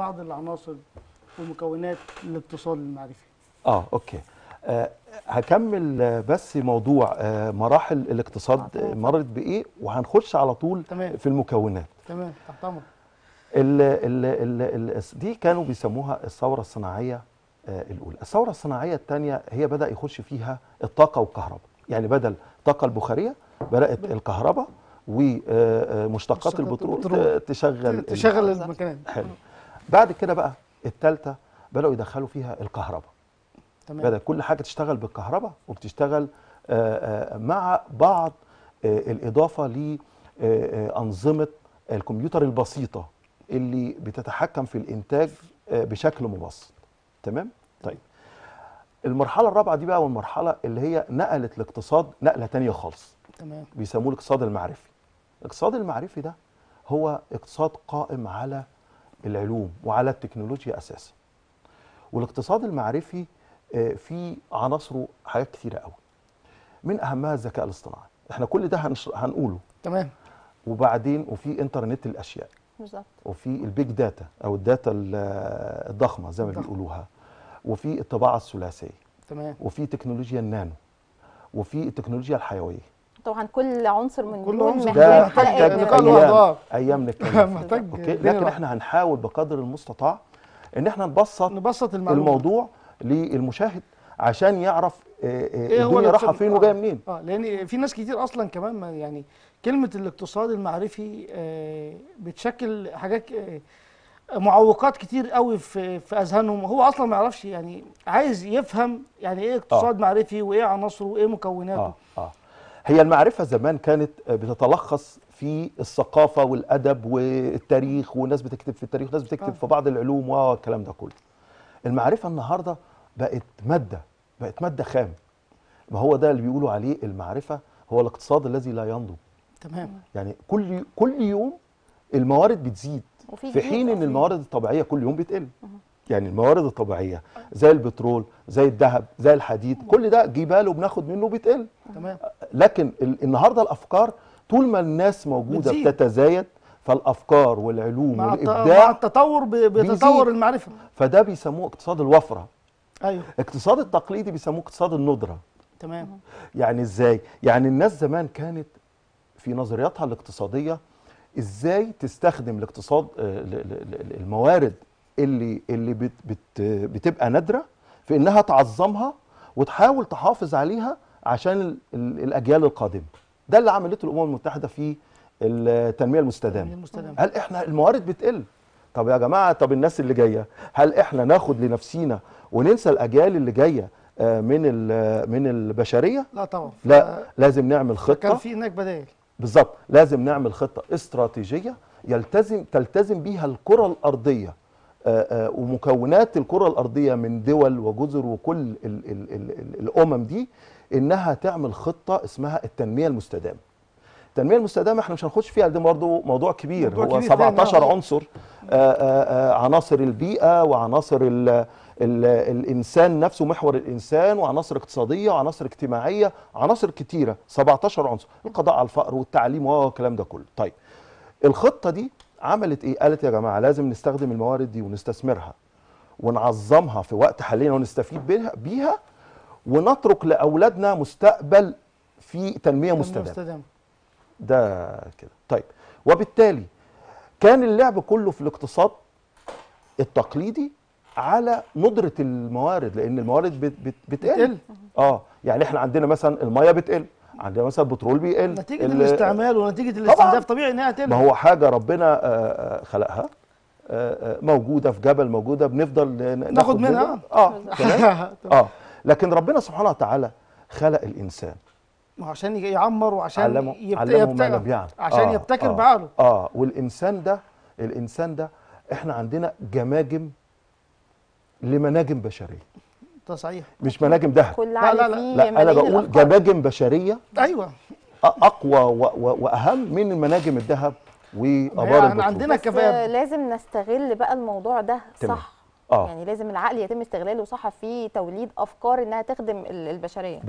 بعض العناصر ومكونات الاتصال المعرفي اه اوكي آه هكمل بس موضوع آه مراحل الاقتصاد آه مرت بايه وهنخش على طول تمام. في المكونات تمام تمام ال ال دي كانوا بيسموها الثوره الصناعيه آه، الاولى الثوره الصناعيه الثانيه هي بدا يخش فيها الطاقه والكهرباء يعني بدل الطاقه البخاريه بدات الكهرباء ومشتقات آه، آه، البترول تشغل تشغل المكان حلو بعد كده بقى الثالثه بداوا يدخلوا فيها الكهرباء تمام بدات كل حاجه تشتغل بالكهرباء وبتشتغل آه، آه، مع بعض آه، الاضافه لانظمه الكمبيوتر البسيطه اللي بتتحكم في الانتاج بشكل مبسط تمام طيب المرحله الرابعه دي بقى والمرحله اللي هي نقلت الاقتصاد نقله تانية خالص تمام بيسموه الاقتصاد المعرفي الاقتصاد المعرفي ده هو اقتصاد قائم على العلوم وعلى التكنولوجيا اساسا والاقتصاد المعرفي آه، في عناصره حاجات كثيره قوي من اهمها الذكاء الاصطناعي احنا كل ده هنقوله تمام وبعدين وفي انترنت الاشياء بالظبط وفي البيج داتا او الداتا الضخمه زي ما بيقولوها وفي الطباعه الثلاثيه تمام وفي تكنولوجيا النانو وفي التكنولوجيا الحيويه طبعا كل عنصر من كل دول محتاج حلقه ايام ايام نتكلم اوكي لكن احنا هنحاول بقدر المستطاع ان احنا نبسط نبسط المعلومة. الموضوع للمشاهد عشان يعرف آه، آه، ايه الدنيا رايحه فين وجايه منين اه لان في ناس كتير اصلا كمان يعني كلمه الاقتصاد المعرفي آه بتشكل حاجات آه معوقات كتير قوي في في اذهانهم هو اصلا ما يعرفش يعني عايز يفهم يعني ايه آه. اقتصاد آه. معرفي وايه عناصره وايه مكوناته آه. آه. هي المعرفة زمان كانت بتتلخص في الثقافة والأدب والتاريخ وناس بتكتب في التاريخ وناس بتكتب في آه. بعض العلوم والكلام ده كله المعرفة النهاردة بقت مادة بقت مادة خام ما هو ده اللي بيقولوا عليه المعرفة هو الاقتصاد الذي لا ينضب تمام يعني كل كل يوم الموارد بتزيد في حين ان الموارد الطبيعية كل يوم بتقل يعني الموارد الطبيعيه زي البترول زي الذهب زي الحديد كل ده جباله بناخد منه بتقل تمام لكن النهارده الافكار طول ما الناس موجوده بتزيد. بتتزايد فالافكار والعلوم مع والابداع مع التطور بيتطور المعرفه فده بيسموه اقتصاد الوفره ايوه اقتصاد التقليدي بيسموه اقتصاد الندره تمام يعني ازاي يعني الناس زمان كانت في نظرياتها الاقتصاديه ازاي تستخدم الاقتصاد آه، الموارد اللي اللي بت بت بتبقى نادره في انها تعظمها وتحاول تحافظ عليها عشان الاجيال القادمه ده اللي عملته الامم المتحده في التنميه المستدامه المستدام. هل احنا الموارد بتقل طب يا جماعه طب الناس اللي جايه هل احنا ناخد لنفسينا وننسى الاجيال اللي جايه آه، من من البشريه لا طبعا لا آه، لازم نعمل خطه كان في هناك بدائل بالظبط لازم نعمل خطه استراتيجيه يلتزم تلتزم بيها الكره الارضيه آه، ومكونات الكره الارضيه من دول وجزر وكل الـ الـ الـ الامم دي انها تعمل خطه اسمها التنميه المستدامه التنميه المستدامه احنا مش هنخش فيها ده برضه موضوع كبير موضوع هو كبير 17 آه. عنصر آآ آه، آآ آه، عناصر البيئه وعناصر الـ الـ الانسان نفسه محور الانسان وعناصر اقتصاديه وعناصر اجتماعيه عناصر كتيره 17 عنصر القضاء على الفقر والتعليم والكلام ده كله طيب الخطه دي عملت ايه قالت يا جماعه لازم نستخدم الموارد دي ونستثمرها ونعظمها في وقت حالينا ونستفيد بيها ونترك لاولادنا مستقبل في تنميه مستدامه ده كده طيب وبالتالي كان اللعب كله في الاقتصاد التقليدي على ندره الموارد لان الموارد بت بت بتقل اه يعني احنا عندنا مثلا الميه بتقل عندنا مثلا البترول بيقل نتيجه الاستعمال ونتيجه الاستهداف طبيعي انها تقل ما هو حاجه ربنا آه، آه، خلقها آه، موجوده في جبل موجوده بنفضل ناخد, ناخد منها اه اه لكن ربنا سبحانه وتعالى خلق الانسان ما عشان يعمر وعشان علمه, يبت... علمه ما لم يعلم عشان آه يبتكر آه بعقله اه والانسان ده الانسان ده احنا عندنا جماجم لمناجم بشريه ده صحيح مش مناجم ده كل لا لا لا, لا انا بقول الأقوى. جماجم بشريه ايوه اقوى و و واهم من مناجم الذهب أيوة، وابار يعني عندنا كفايه لازم نستغل بقى الموضوع ده تمام. صح آه. يعني لازم العقل يتم استغلاله صح في توليد افكار انها تخدم البشريه